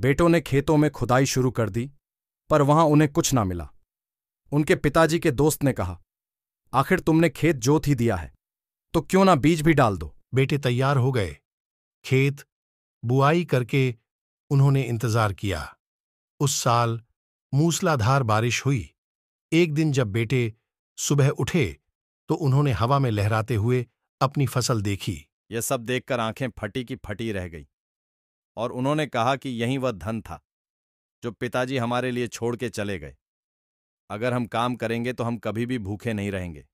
बेटों ने खेतों में खुदाई शुरू कर दी पर वहां उन्हें कुछ ना मिला उनके पिताजी के दोस्त ने कहा आखिर तुमने खेत जोत ही दिया है तो क्यों ना बीज भी डाल दो बेटे तैयार हो गए खेत बुआई करके उन्होंने इंतजार किया उस साल मूसलाधार बारिश हुई एक दिन जब बेटे सुबह उठे तो उन्होंने हवा में लहराते हुए अपनी फसल देखी यह सब देखकर आंखें फटी की फटी रह गई और उन्होंने कहा कि यही वह धन था जो पिताजी हमारे लिए छोड़ के चले गए अगर हम काम करेंगे तो हम कभी भी भूखे नहीं रहेंगे